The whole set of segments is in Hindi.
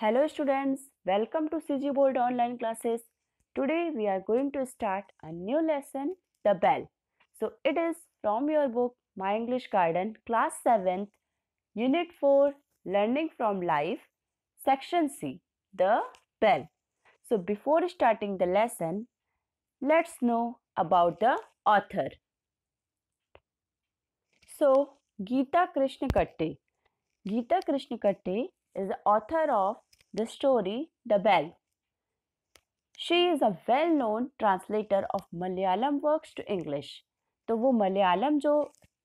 Hello students, welcome to CG Board online classes. Today we are going to start a new lesson, The Bell. So it is from your book, My English Garden, class 7th, unit 4, Learning from Life, section C, The Bell. So before starting the lesson, let's know about the author. So Geeta Krishnakatte. Geeta Krishnakatte is the author of the story The Bell. She is a well known translator of Malayalam works to English. तो वो मलयालम जो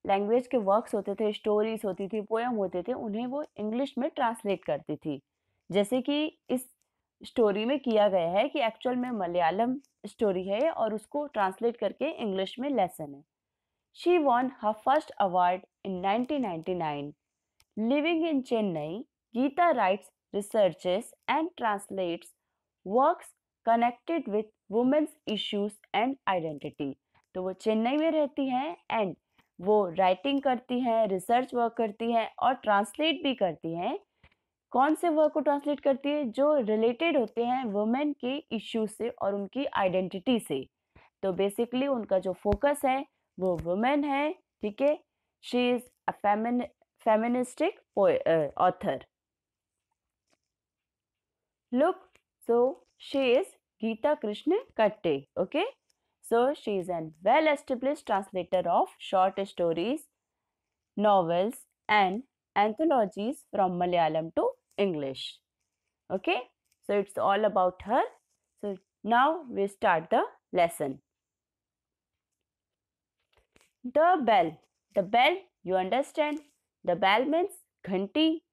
लैंग्वेज के वर्क्स होते थे स्टोरीज होती थी पोएम होते थे उन्हें वो इंग्लिश में ट्रांसलेट करती थी जैसे कि इस स्टोरी में किया गया है कि एक्चुअल में मलयालम स्टोरी है और उसको ट्रांसलेट करके इंग्लिश में लेसन है she won her first award in 1999 living in Chennai Gita writes researches and translates works connected with women's issues and identity तो वो चेन्नई में रहती हैं एंड वो राइटिंग करती हैं रिसर्च वर्क करती हैं और ट्रांसलेट भी करती हैं कौन से वर्क को ट्रांसलेट करती है जो रिलेटेड होते हैं वुमेन के इश्यूज से और उनकी आइडेंटिटी से तो बेसिकली उनका जो फोकस है वो वुमेन है ठीक है she is a feministic author Look, so she is Gita Krishna Katte. Okay. So she is an well established translator of short stories, novels, and anthologies from Malayalam to English. Okay. So it's all about her. So now we start the lesson. The bell. The bell, you understand? The bell means ghanti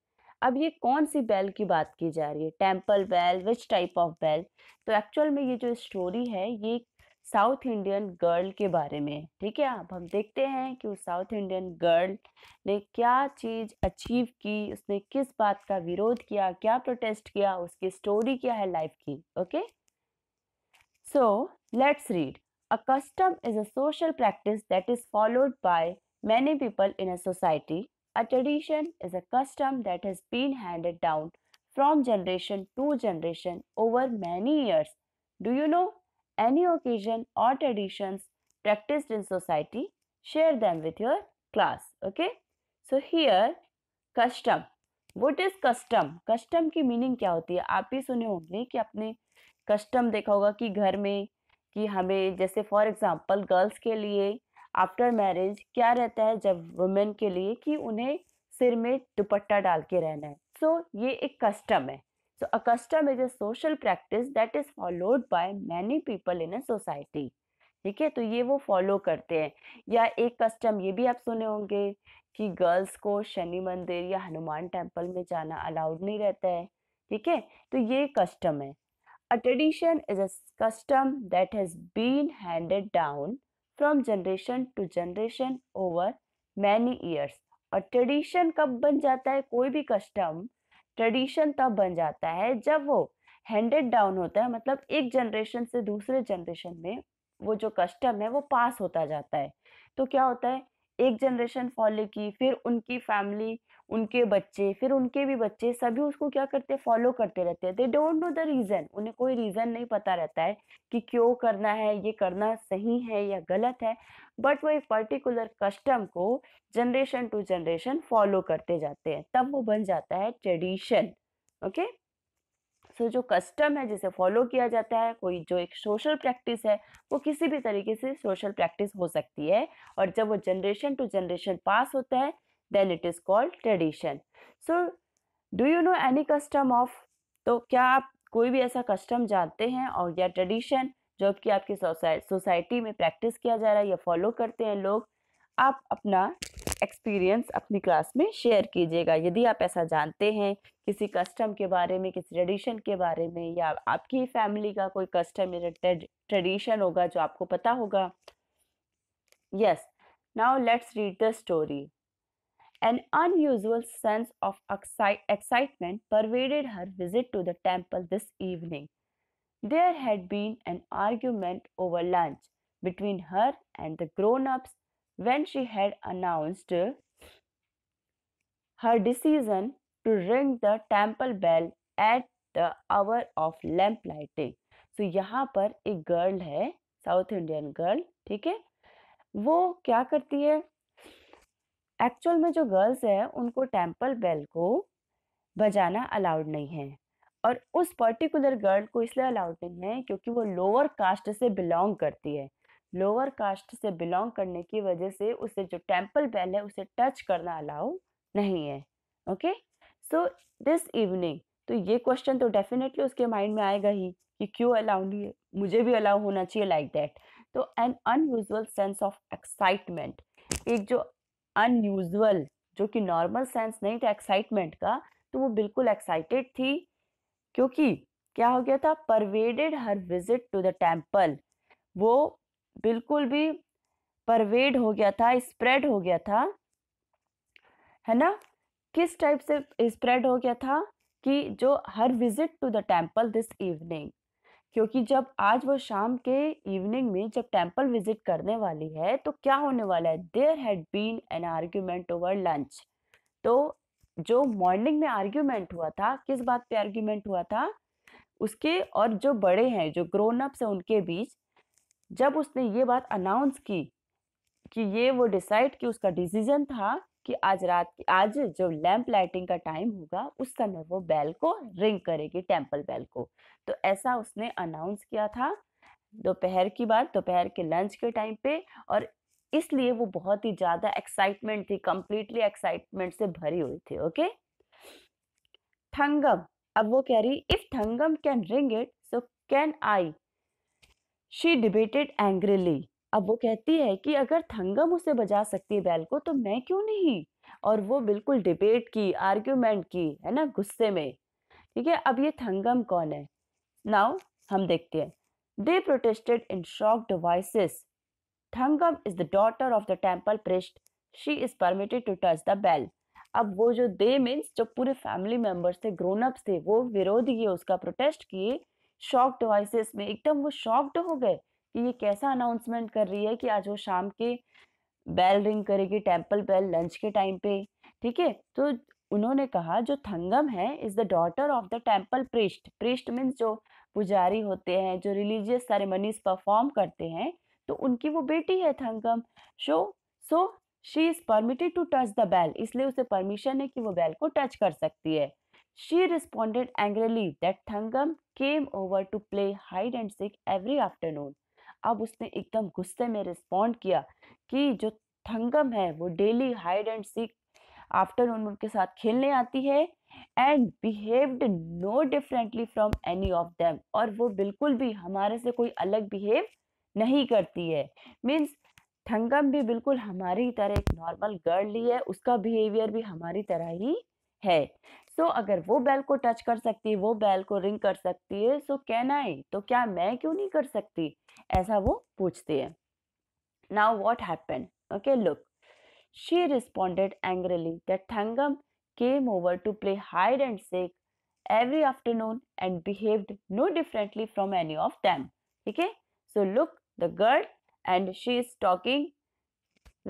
अब ये कौन सी बेल की बात की जा रही है temple bell which type of bell तो एक्चुअल में ये जो स्टोरी है ये साउथ इंडियन गर्ल के बारे में ठीक है अब हम देखते हैं कि उस साउथ इंडियन गर्ल ने क्या चीज़ अचीव की उसने किस बात का विरोध किया क्या प्रोटेस्ट किया उसकी स्टोरी क्या है लाइफ की okay so let's read a custom is a social practice that is followed by many people in a society A tradition is a custom that has been handed down from generation to generation over many years. Do you know any occasion or traditions practiced in society? Share them with your class. Okay. So here custom. What is custom? Custom ki meaning kya hoti hai aap bhi sune honge ki apne custom dekha hoga ki ghar mein ki hame jaise for example girls ke liye after marriage क्या रहता है जब वुमेन के लिए कि उन्हें सिर में दुपट्टा डाल के रहना है सो so, ये एक कस्टम है so a custom is a social practice that is followed by many people in a society ठीक है तो ये वो फॉलो करते हैं या एक कस्टम ये भी आप सुने होंगे कि गर्ल्स को शनि मंदिर या हनुमान टेम्पल में जाना अलाउड नहीं रहता है ठीक है तो ये कस्टम है a tradition is a custom that has been handed down from generation to generation over many years और ट्रेडिशन कब बन जाता है कोई भी कस्टम ट्रेडिशन तब बन जाता है जब वो हैंडेड डाउन होता है मतलब एक जनरेशन से दूसरे जनरेशन में वो जो कस्टम है वो पास होता जाता है तो क्या होता है एक जनरेशन फॉलो की फिर उनकी फैमिली उनके बच्चे फिर उनके भी बच्चे सभी उसको क्या करते हैं फॉलो करते रहते हैं they don't know the reason उन्हें कोई रीज़न नहीं पता रहता है कि क्यों करना है ये करना सही है या गलत है बट वो एक पर्टिकुलर कस्टम को जनरेशन टू जनरेशन फॉलो करते जाते हैं तब वो बन जाता है ट्रेडिशन ओके सो जो कस्टम है जिसे फॉलो किया जाता है कोई जो एक सोशल प्रैक्टिस है वो किसी भी तरीके से सोशल प्रैक्टिस हो सकती है और जब वो जनरेशन टू जनरेशन पास होता है then it is called tradition so do you know any custom of तो क्या आप कोई भी ऐसा कस्टम जानते हैं और या ट्रेडिशन जो कि आपकी सोसाइटी में प्रैक्टिस किया जा रहा है या फॉलो करते हैं लोग आप अपना एक्सपीरियंस अपनी क्लास में शेयर कीजिएगा यदि आप ऐसा जानते हैं किसी कस्टम के बारे में किसी ट्रेडिशन के बारे में या आपकी फैमिली का कोई कस्टम या ट्रेडिशन होगा जो आपको पता होगा yes now let's read the story An unusual sense of excitement pervaded her visit to the temple this evening. There had been an argument over lunch between her and the grown ups when she had announced her decision to ring the temple bell at the hour of lamplighting. So, so यहाँ पर एक girl है south Indian girl ठीक है वो क्या करती है एक्चुअल में जो गर्ल्स हैं उनको टेम्पल बेल को बजाना अलाउड नहीं है और उस पर्टिकुलर गर्ल को इसलिए अलाउड नहीं है क्योंकि वो लोअर कास्ट से बिलोंग करती है लोअर कास्ट से बिलोंग करने की वजह से उसे जो टेम्पल बेल है उसे टच करना अलाउ नहीं है ओके सो दिस इवनिंग तो ये क्वेश्चन तो डेफिनेटली उसके माइंड में आएगा ही कि क्यों अलाउ नहीं है मुझे भी अलाउ होना चाहिए लाइक like दैट तो an unusual sense of excitement एक जो अनयूजल जो कि नॉर्मल सेंस नहीं था तो एक्साइटमेंट का तो वो बिल्कुल एक्साइटेड थी क्योंकि क्या हो गया था pervaded her visit to the temple वो बिल्कुल भी परवेड हो गया था स्प्रेड हो गया था है ना किस टाइप से स्प्रेड हो गया था कि जो her visit to the temple this evening क्योंकि जब आज वो शाम के इवनिंग में जब टेम्पल विजिट करने वाली है तो क्या होने वाला है there had been an argument over lunch तो जो मॉर्निंग में आर्ग्यूमेंट हुआ था किस बात पे आर्ग्यूमेंट हुआ था उसके और जो बड़े हैं जो ग्रोन अप्स हैं उनके बीच जब उसने ये बात अनाउंस की कि ये वो डिसाइड कि उसका डिसीजन था कि आज रात की आज जो लैंप लाइटिंग का टाइम होगा उस समय वो बेल को रिंग करेगी टेम्पल बेल को तो ऐसा उसने अनाउंस किया था दोपहर की बात दोपहर के लंच के टाइम पे और इसलिए वो बहुत ही ज़्यादा एक्साइटमेंट थी कंप्लीटली एक्साइटमेंट से भरी हुई थी ओके थंगम अब वो कह रही if Thangam can ring it so can I she debated angrily अब वो कहती है कि अगर थंगम उसे बजा सकती है बैल को तो मैं क्यों नहीं और वो बिल्कुल डिबेट की आर्ग्यूमेंट की है ना गुस्से में ठीक है अब ये थंगम कौन है नाउ हम देखते हैं they protested in shock devices Thangam is the daughter of the temple priest she is permitted to touch the bell अब वो जो दे मीन्स जो पूरे फैमिली मेम्बर्स थे ग्रोन अप्स थे वो विरोध किए उसका प्रोटेस्ट किए शॉक डिवाइसेस में एकदम वो शॉक्ड हो गए कि ये कैसा अनाउंसमेंट कर रही है कि आज वो शाम के बेल रिंग करेगी टेम्पल बेल लंच के टाइम पे ठीक है तो उन्होंने कहा जो थंगम है is the daughter of the temple priest priest means जो पुजारी होते हैं जो रिलीजियस सेरेमनीज परफॉर्म करते हैं तो उनकी वो बेटी है Thangam show so she is permitted to touch the bell इसलिए उसे परमिशन है कि वो बैल को टच कर सकती है she responded angrily that Thangam came over to play hide and seek every afternoon अब उसने एकदम गुस्से में रिस्पॉन्ड किया कि जो थंगम है वो daily hide and seek afternoon उनके साथ खेलने आती है and behaved no differently from any of them और वो बिल्कुल भी हमारे से कोई अलग बिहेव नहीं करती है मीन्स थंगम भी बिल्कुल हमारी तरह एक नॉर्मल गर्ल ही है उसका बिहेवियर भी हमारी तरह ही है सो तो so, अगर वो बेल को टच कर सकती है वो बेल को रिंग कर सकती है सो कैन आई तो क्या मैं क्यों नहीं कर सकती ऐसा वो पूछती है now what happen okay look she responded angrily Thangam came over to play hide and seek every afternoon and behaved no differently from any of them ठीक है so look the girl and she is talking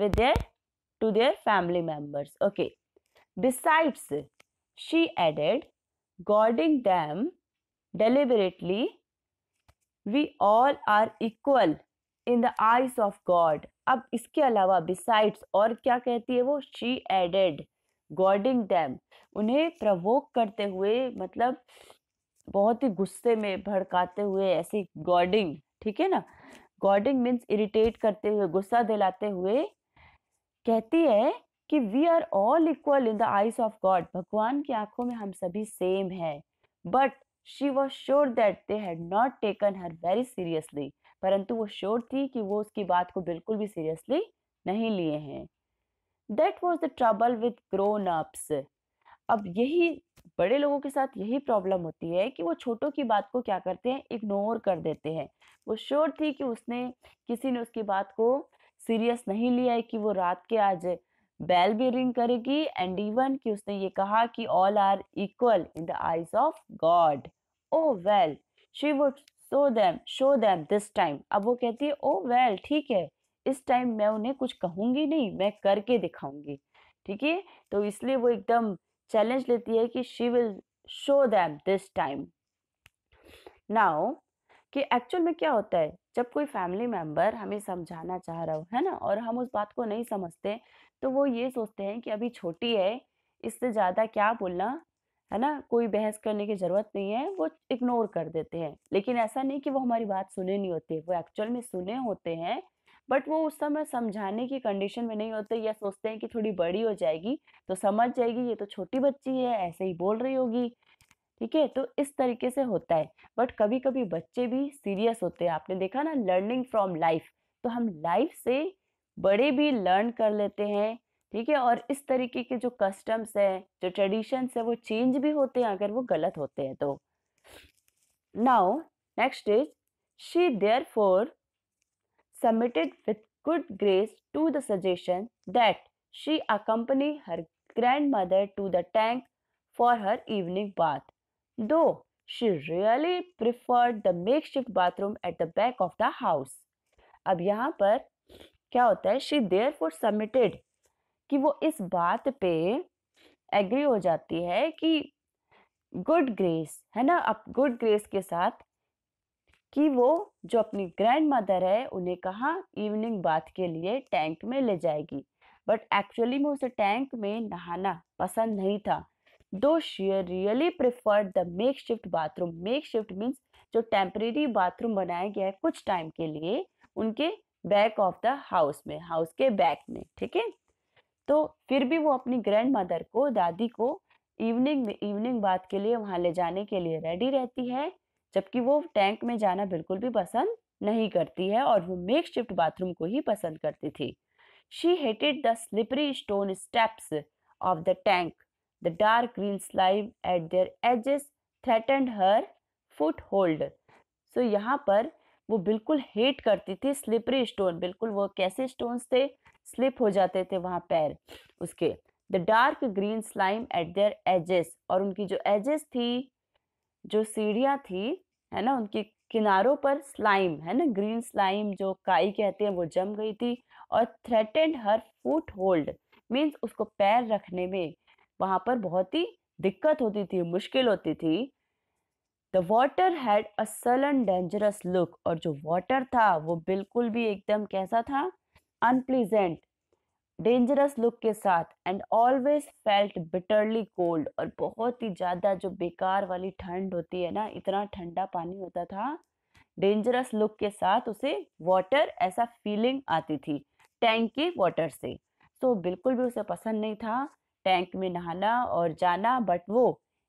with to their family members okay besides she added, guarding them deliberately. We all are equal in the eyes of God अब इसके अलावा बिसाइड्स और क्या कहती है वो शी एडेड गॉडिंग डैम उन्हें प्रवोक करते हुए मतलब बहुत ही गुस्से में भड़काते हुए ऐसी गॉडिंग ठीक है ना गॉडिंग मीन्स इरिटेट करते हुए गुस्सा दिलाते हुए कहती है कि we are all equal in the eyes of God भगवान की आंखों में हम सभी सेम है but she was sure that they had not taken her very seriously परंतु वो श्योर थी कि वो उसकी बात को बिल्कुल भी सीरियसली नहीं लिए हैं that was the trouble with grown ups अब यही बड़े लोगों के साथ यही प्रॉब्लम होती है कि वो छोटों की बात को क्या करते हैं इग्नोर कर देते हैं वो श्योर थी कि उसने किसी ने उसकी बात को सीरियस नहीं लिया है कि वो रात के आज बेल भी रिंग करेगी एंड इवन कि उसने ये कहा कि all are equal in the eyes of God oh well she would show them show them this time अब वो कहती है ओ oh, वेल ठीक है इस टाइम मैं उन्हें कुछ कहूंगी नहीं मैं करके दिखाऊंगी ठीक है तो इसलिए वो एकदम चैलेंज लेती है कि she will show them this time now कि एक्चुअल में क्या होता है जब कोई फैमिली मेंबर हमें समझाना चाह रहा हो है ना और हम उस बात को नहीं समझते तो वो ये सोचते हैं कि अभी छोटी है इससे ज़्यादा क्या बोलना है ना कोई बहस करने की ज़रूरत नहीं है वो इग्नोर कर देते हैं लेकिन ऐसा नहीं कि वो हमारी बात सुने नहीं होते वो एक्चुअल में सुने होते हैं बट वो उस समय समझाने की कंडीशन में नहीं होते या सोचते हैं कि थोड़ी बड़ी हो जाएगी तो समझ जाएगी ये तो छोटी बच्ची है ऐसे ही बोल रही होगी ठीक है तो इस तरीके से होता है बट कभी कभी बच्चे भी सीरियस होते हैं आपने देखा ना लर्निंग फ्रॉम लाइफ तो हम लाइफ से बड़े भी लर्न कर लेते हैं ठीक है और इस तरीके के जो कस्टम्स है जो ट्रेडिशंस है वो चेंज भी होते हैं अगर वो गलत होते हैं तो now next is she therefore submitted with good grace to the suggestion that she accompany her grandmother to the tank for her evening bath though she really preferred the makeshift bathroom at the back of the house अब यहाँ पर क्या होता है शी देयर फॉर सबमिटेड कि वो इस बात पे एग्री हो जाती है कि गुड ग्रेस है ना अब गुड ग्रेस के साथ कि वो जो अपनी ग्रैंड मदर है उन्हें कहा इवनिंग बाथ के लिए टैंक में ले जाएगी बट एक्चुअली में उसे टैंक में नहाना पसंद नहीं था though she really prefer the makeshift bathroom makeshift means जो टेम्परेरी बाथरूम बनाया गया है कुछ टाइम के लिए उनके बैक ऑफ द हाउस में हाउस के बैक में ठीक है तो फिर भी वो अपनी ग्रैंड मदर को दादी को इवनिंग में इवनिंग बात के लिए वहाँ ले जाने के लिए रेडी रहती है जबकि वो टैंक में जाना बिल्कुल भी पसंद नहीं करती है और वो मेक शिफ्ट बाथरूम को ही पसंद करती थी she hated the slippery stone steps of the tank the dark green slime at their edges threatened her foothold so यहाँ पर वो बिल्कुल हेट करती थी स्लिपरी स्टोन बिल्कुल वो कैसे स्टोन्स थे स्लिप हो जाते थे वहाँ पैर उसके the dark green slime at their edges और उनकी जो एजेस थी जो सीढ़ियाँ थी है ना उनके किनारों पर स्लाइम है ना ग्रीन स्लाइम जो काई कहते हैं वो जम गई थी और threatened her foothold means उसको पैर रखने में वहाँ पर बहुत ही दिक्कत होती थी मुश्किल होती थी the water had a sullen dangerous look और जो वाटर था वो बिल्कुल भी एकदम कैसा था अनप्लीजेंट डेंजरस लुक के साथ and always felt bitterly cold और बहुत ही ज़्यादा जो बेकार वाली ठंड होती है ना इतना ठंडा पानी होता था डेंजरस लुक के साथ उसे वाटर ऐसा फीलिंग आती थी टैंक के वाटर से so, बिल्कुल भी उसे पसंद नहीं था टैंक में नहाना और जाना बट वो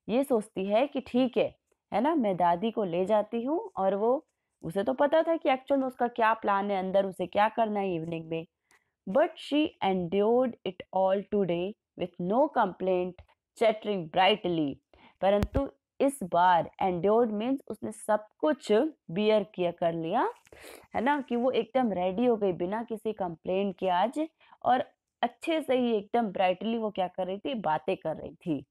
ये सोचती है कि ठीक है है ना मैं दादी को ले जाती हूँ और वो उसे तो पता था कि एक्चुअल में उसका क्या प्लान है अंदर उसे क्या करना है इवनिंग में but she and it all today with no complaint chattering brightly परंतु इस बार एंड मीन्स उसने सब कुछ बियर किया कर लिया है ना कि वो एकदम रेडी हो गई बिना किसी कंप्लेंट के आज और अच्छे से ही एकदम ब्राइटली वो क्या कर रही थी बातें कर रही थी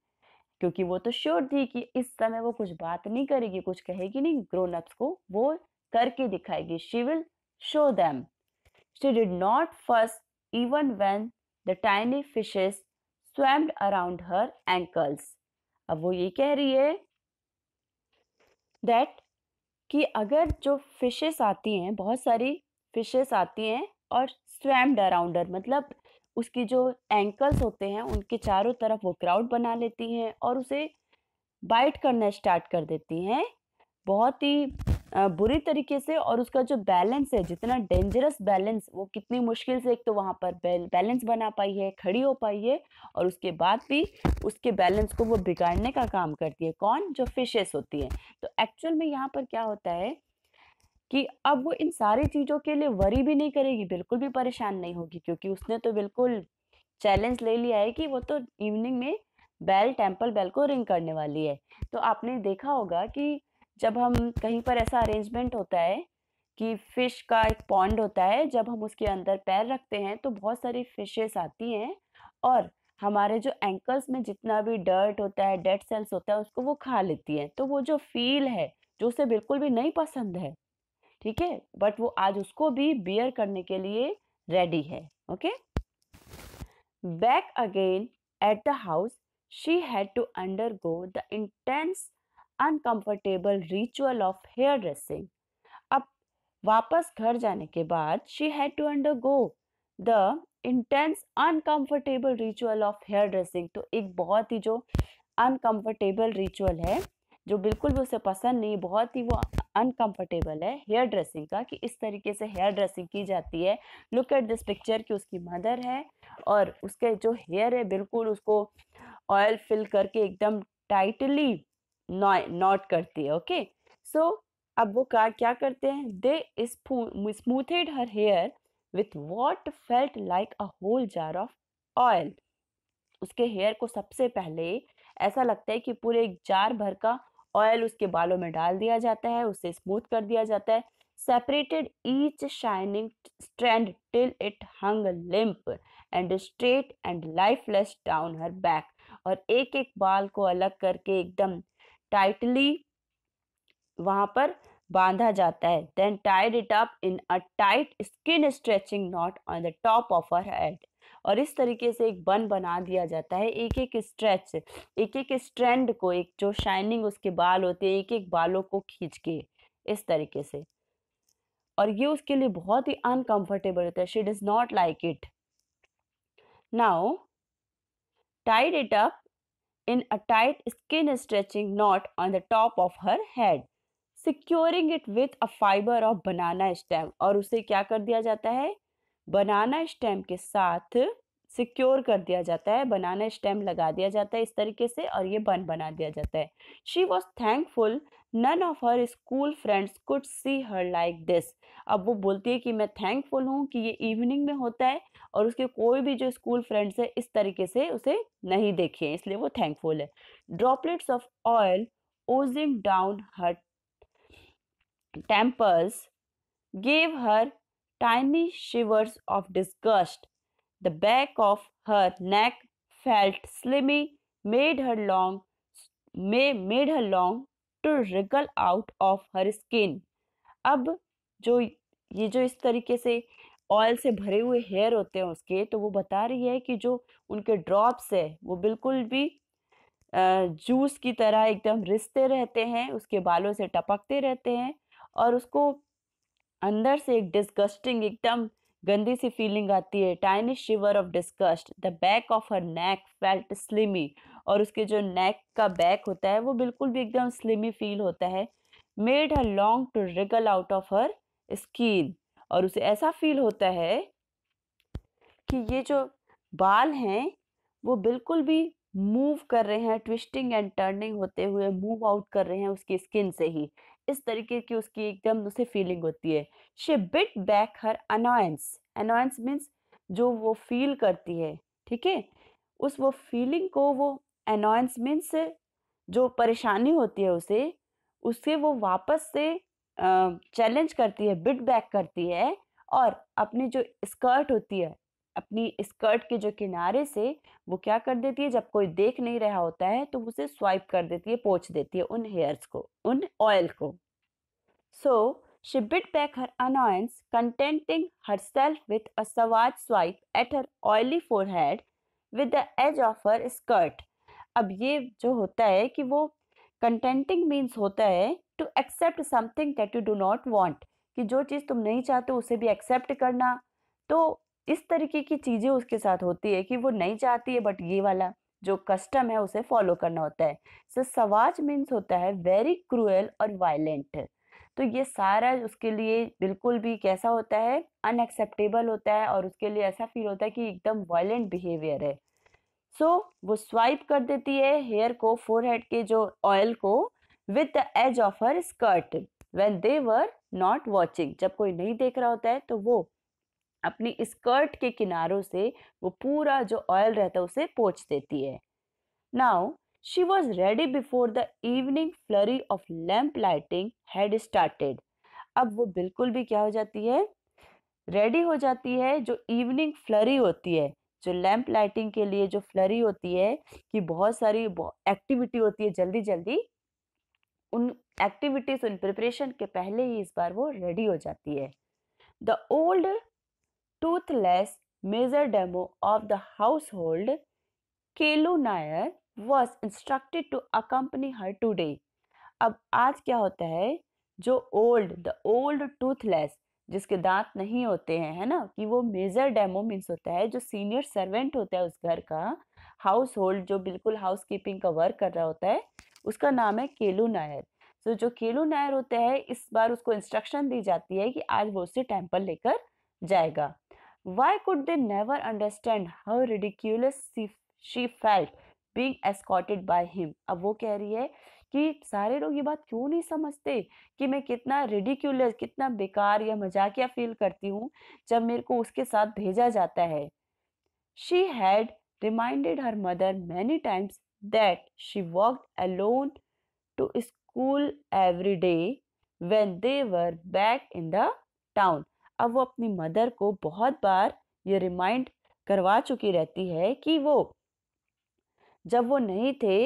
क्योंकि वो तो श्योर थी कि इस समय वो कुछ बात नहीं करेगी कुछ कहेगी नहीं ग्रोन अप्स को वो करके दिखाएगी she will show them she did not first even when the tiny fishes swam around her ankles अब वो ये कह रही है दैट कि अगर जो फिशेस आती हैं बहुत सारी फिशेस आती हैं और स्वैम्ड अराउंड हर मतलब उसकी जो एंकल्स होते हैं उनके चारों तरफ वो क्राउड बना लेती हैं और उसे बाइट करना स्टार्ट कर देती हैं बहुत ही बुरी तरीके से और उसका जो बैलेंस है जितना डेंजरस बैलेंस वो कितनी मुश्किल से एक तो वहाँ पर बैलेंस बना पाई है खड़ी हो पाई है और उसके बाद भी उसके बैलेंस को वो बिगाड़ने का काम करती है कौन जो फिशेस होती है तो एक्चुअल में यहाँ पर क्या होता है कि अब वो इन सारी चीज़ों के लिए वरी भी नहीं करेगी बिल्कुल भी परेशान नहीं होगी क्योंकि उसने तो बिल्कुल चैलेंज ले लिया है कि वो तो इवनिंग में बेल टेम्पल बेल को रिंग करने वाली है तो आपने देखा होगा कि जब हम कहीं पर ऐसा अरेंजमेंट होता है कि फ़िश का एक पॉन्ड होता है जब हम उसके अंदर पैर रखते हैं तो बहुत सारी फिशेस आती हैं और हमारे जो एंकल्स में जितना भी डर्ट होता है डेड सेल्स होता है उसको वो खा लेती हैं तो वो जो फील है जो उसे बिल्कुल भी नहीं पसंद है ठीक है बट वो आज उसको भी बियर करने के लिए रेडी है okay back again at the house she had to undergo the intense uncomfortable ritual of hairdressing अब वापस घर जाने के बाद she had to undergo the intense uncomfortable ritual of hairdressing तो एक बहुत ही जो अनकम्फर्टेबल रिचुअल है जो बिल्कुल भी उसे पसंद नहीं बहुत ही वो अनकंफर्टेबल है हेयर ड्रेसिंग का कि इस तरीके से हेयर ड्रेसिंग की जाती है लुक एट दिस पिक्चर कि उसकी मदर है और उसके जो हेयर है बिल्कुल उसको ऑयल फिल करके एकदम टाइटली नॉट करती है ओके सो अब वो का क्या करते हैं they smoothed her hair with what felt like a whole jar of oil उसके हेयर को सबसे पहले ऐसा लगता है कि पूरे एक जार भर का ऑयल उसके बालों में डाल दिया जाता है उसे स्मूथ कर दिया जाता है separated each shining strand till it hung limp and straight and lifeless down her back और एक एक बाल को अलग करके एकदम टाइटली वहां पर बांधा जाता है then tied it up in a tight skin stretching not on the top of her head और इस तरीके से एक बन बना दिया जाता है एक एक स्ट्रेच एक एक स्ट्रैंड को एक जो शाइनिंग उसके बाल होते हैं एक एक बालों को खींच के इस तरीके से और ये उसके लिए बहुत ही अनकंफर्टेबल होता है she does not like it now tied it up in a tight skin stretching not on the top of her head securing it with a fiber of banana stem और उसे क्या कर दिया जाता है बनाना स्टेम के साथ सिक्योर कर दिया जाता है बनाना स्टेम लगा दिया जाता है इस तरीके से और ये बन बना दिया जाता है she was thankful none of her school friends could see her like this अब वो बोलती है कि मैं थैंकफुल हूँ कि ये इवनिंग में होता है और उसके कोई भी जो स्कूल फ्रेंड्स है इस तरीके से उसे नहीं देखे इसलिए वो थैंकफुल है droplets of oil oozing down her temples gave her tiny shivers of disgust. The back of her neck felt slimy, made her long may made her long to wriggle out of her skin. अब जो ये जो इस तरीके से ऑयल से भरे हुए हेयर होते हैं उसके तो वो बता रही है कि जो उनके ड्रॉप्स है वो बिल्कुल भी जूस की तरह एकदम रिसते रहते हैं उसके बालों से टपकते रहते हैं और उसको अंदर से एक डिस्गस्टिंग एकदम गंदी सी फीलिंग आती है tiny shiver of disgust the back of her neck felt slimy और उसके जो नेक का बैक होता है वो बिल्कुल भी एकदम स्लिमी फील होता है made her long to wriggle out of her skin और उसे ऐसा फील होता है कि ये जो बाल हैं वो बिल्कुल भी मूव कर रहे हैं ट्विस्टिंग एंड टर्निंग होते हुए मूव आउट कर रहे हैं उसकी स्किन से ही इस तरीके की उसकी एकदम उसे फीलिंग होती है she bit back her annoyance annoyance means जो वो फील करती है ठीक है उस वो फीलिंग को वो अनॉयंस मीन्स जो परेशानी होती है उसे उसे वो वापस से चैलेंज करती है बिट बैक करती है और अपनी जो स्कर्ट होती है अपनी स्कर्ट के जो किनारे से वो क्या कर देती है जब कोई देख नहीं रहा होता है तो उसे स्वाइप कर देती है पोछ देती है उन हेयर्स को उन ऑयल को so she bit back her annoyance contenting herself with a savage swipe at her oily forehead with the edge of her skirt अब ये जो होता है कि वो कंटेंटिंग मीन्स होता है to accept something that you do not want कि जो चीज़ तुम नहीं चाहते उसे भी एक्सेप्ट करना तो इस तरीके की चीज़ें उसके साथ होती है कि वो नहीं चाहती है बट ये वाला जो कस्टम है उसे फॉलो करना होता है सो सवाज मीन्स होता है वेरी क्रूएल और वायलेंट तो ये सारा उसके लिए बिल्कुल भी कैसा होता है अनएक्सेप्टेबल होता है और उसके लिए ऐसा फील होता है कि एकदम वायलेंट बिहेवियर है सो so, वो स्वाइप कर देती है हेयर को फोर हेड के जो ऑयल को with the edge of her skirt when they were not watching जब कोई नहीं देख रहा होता है तो वो अपनी स्कर्ट के किनारों से वो पूरा जो ऑयल रहता है उसे पोच देती है now she was ready before the evening flurry of lamp lighting had started अब वो बिल्कुल भी क्या हो जाती है रेडी हो जाती है जो इवनिंग फ्लरी होती है जो लैम्प लाइटिंग के लिए जो फ्लरी होती है कि बहुत सारी एक्टिविटी होती है जल्दी जल्दी उन एक्टिविटीज उन प्रिपरेशन के पहले ही इस बार वो रेडी हो जाती है the old toothless majordomo of the household, Kelu Nair, was instructed to accompany her today. अब आज क्या होता है जो ओल्ड द ओल्ड टूथलेस जिसके दांत नहीं होते हैं है ना कि वो मेजर डेमो मीन्स होता है जो सीनियर सर्वेंट होता है उस घर का हाउस होल्ड जो बिल्कुल हाउस कीपिंग का वर्क कर रहा होता है उसका नाम है केलू नायर तो so, जो केलू नायर होता है इस बार उसको इंस्ट्रक्शन दी जाती है कि आज वो उसे टेम्पल लेकर जाएगा Why could they never understand how ridiculous she, she felt being escorted by him? अब वो कह रही है कि सारे लोग ये बात क्यों नहीं समझते कि मैं कितना रिडिक्यूलस कितना बेकार या मजाकिया फील करती हूँ जब मेरे को उसके साथ भेजा जाता है she had reminded her mother many times that she walked alone to school every day when they were back in the town अब वो अपनी मदर को बहुत बार ये रिमाइंड करवा चुकी रहती है कि वो जब वो नहीं थे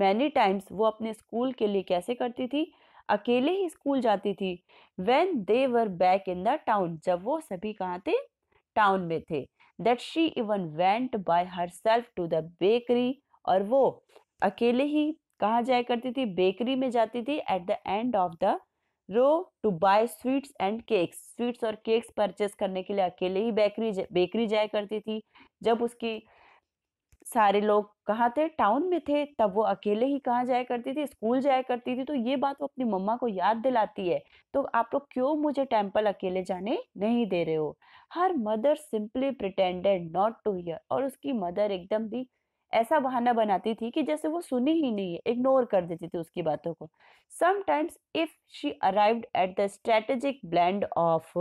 मैनी टाइम्स वो अपने स्कूल के लिए कैसे करती थी अकेले ही स्कूल जाती थी when they were back in the town जब वो सभी कहाँ थे टाउन में थे that she even went by herself to the bakery और वो अकेले ही कहाँ जाया करती थी बेकरी में जाती थी at the end of the row to buy sweets and cakes sweets और केक्स परचेस करने के लिए अकेले ही बेकरी बेकरी जाया करती थी जब उसकी सारे लोग कहाँ थे टाउन में थे तब वो अकेले ही कहाँ जाया करती थी स्कूल जाया करती थी तो ये बात वो अपनी मम्मा को याद दिलाती है तो आप लोग क्यों मुझे टेम्पल अकेले जाने नहीं दे रहे हो her mother simply pretended not to hear और उसकी मदर एकदम भी ऐसा बहाना बनाती थी कि जैसे वो सुनी ही नहीं है इग्नोर कर देती थी उसकी बातों को sometimes if she arrive at the strategic blend of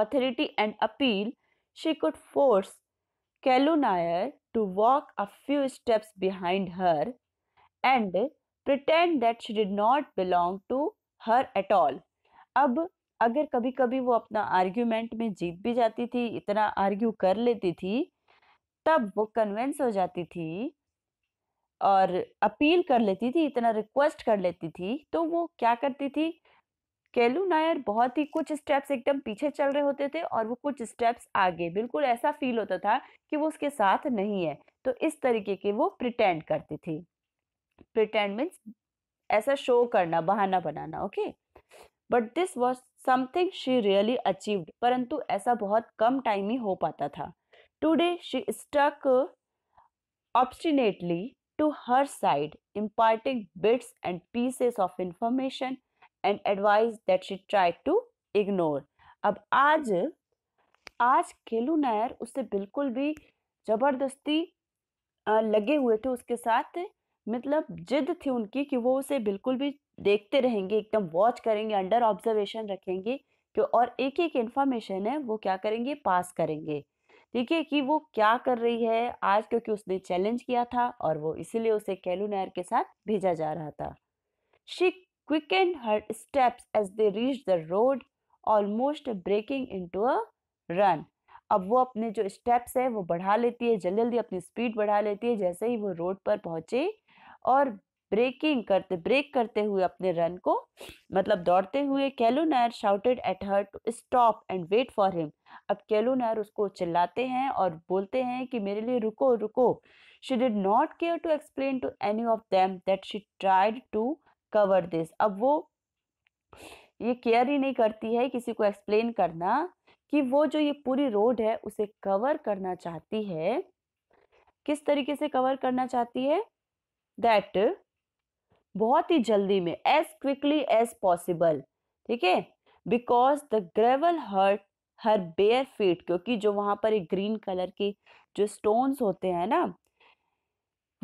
authority and appeal she could force Kalonayar to walk a few steps behind her and pretend that she did not belong to her at all अब अगर कभी कभी वो अपना आर्ग्यूमेंट में जीत भी जाती थी इतना आर्ग्यू कर लेती थी तब वो कन्वेंस हो जाती थी और अपील कर लेती थी इतना रिक्वेस्ट कर लेती थी तो वो क्या करती थी केलू नायर बहुत ही कुछ स्टेप्स एकदम पीछे चल रहे होते थे और वो कुछ स्टेप्स आगे बिल्कुल ऐसा फील होता था कि वो उसके साथ नहीं है तो इस तरीके के वो प्रिटेंड करती थी प्रिटेंड मीन्स ऐसा शो करना बहाना बनाना okay but this was something she really achieved परंतु ऐसा बहुत कम टाइम ही हो पाता था Today she stuck uh, obstinately to her side, imparting bits and pieces of information and advice that she tried to ignore. अब आज आज केलू नायर उससे बिल्कुल भी ज़बरदस्ती लगे हुए थे उसके साथ मतलब जिद थी उनकी कि वो उसे बिल्कुल भी देखते रहेंगे एकदम वॉच करेंगे अंडर ऑब्जर्वेशन रखेंगे और एक एक इन्फॉर्मेशन है वो क्या करेंगे पास करेंगे ठीक है कि वो क्या कर रही है आज क्योंकि उसने चैलेंज किया था और वो इसीलिए उसे कैलू के साथ भेजा जा रहा था she her steps as they reach the road almost breaking into a run अब वो अपने जो स्टेप्स है वो बढ़ा लेती है जल्दी जल्दी अपनी स्पीड बढ़ा लेती है जैसे ही वो रोड पर पहुंचे और ब्रेकिंग करते ब्रेक करते हुए अपने रन को मतलब दौड़ते हुए Kalo shouted at her to stop and wait for him अब कैलो उसको चिल्लाते हैं और बोलते हैं कि मेरे लिए रुको रुको she did not care to explain to any of them that she tried to cover this अब वो ये केयर ही नहीं करती है किसी को एक्सप्लेन करना कि वो जो ये पूरी रोड है उसे कवर करना चाहती है किस तरीके से कवर करना चाहती है दैट बहुत ही जल्दी में एज क्विकली एज पॉसिबल ठीक है because the gravel hurt her bare feet क्योंकि जो वहाँ पर एक ग्रीन कलर के जो स्टोन्स होते हैं ना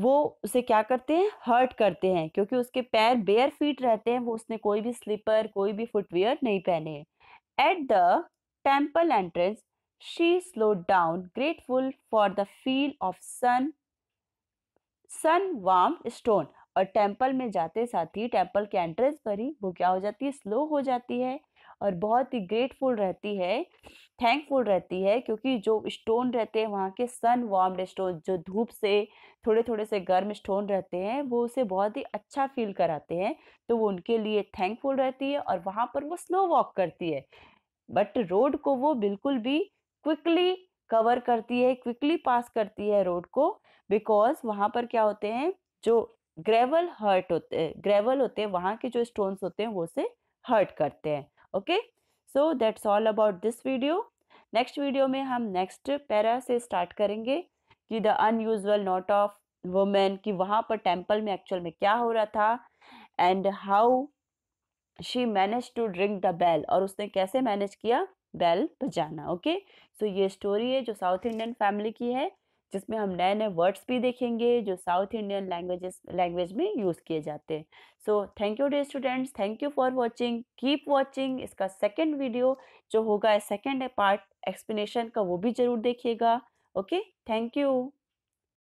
वो उसे क्या करते हैं हर्ट करते हैं क्योंकि उसके पैर बेयर फीट रहते हैं वो उसने कोई भी स्लीपर कोई भी फुटवेयर नहीं पहने at the temple entrance she slow down grateful for the feel of sun sun warm stone और टेम्पल में जाते साथ ही टेम्पल के एंट्रेंस पर ही वो क्या हो जाती है स्लो हो जाती है और बहुत ही ग्रेटफुल रहती है थैंकफुल रहती है क्योंकि जो स्टोन रहते हैं वहाँ के सन वार्म्ड स्टोन जो धूप से थोड़े थोड़े से गर्म स्टोन रहते हैं वो उसे बहुत ही अच्छा फील कराते हैं तो वो उनके लिए थैंकफुल रहती है और वहाँ पर वो स्लो वॉक करती है बट रोड को वो बिल्कुल भी क्विकली कवर करती है क्विकली पास करती है रोड को बिकॉज वहाँ पर क्या होते हैं जो ग्रेवल हर्ट होते ग्रेवल होते हैं वहाँ के जो स्टोन्स होते हैं वो से हर्ट करते हैं okay so that's all about this video next video में हम नेक्स्ट पैरा से स्टार्ट करेंगे कि the unusual knot of women कि वहाँ पर टेम्पल में एक्चुअल में क्या हो रहा था and how she manage to drink the bell और उसने कैसे मैनेज किया बेल बजाना ओके सो ये स्टोरी है जो साउथ इंडियन फैमिली की है जिसमें हम नए नए वर्ड्स भी देखेंगे जो साउथ इंडियन लैंग्वेजेस लैंग्वेज में यूज़ किए जाते हैं so thank you dear students thank you for watching keep watching इसका सेकेंड वीडियो जो होगा सेकेंड पार्ट एक्सप्लेनेशन का वो भी ज़रूर देखिएगा ओके थैंक यू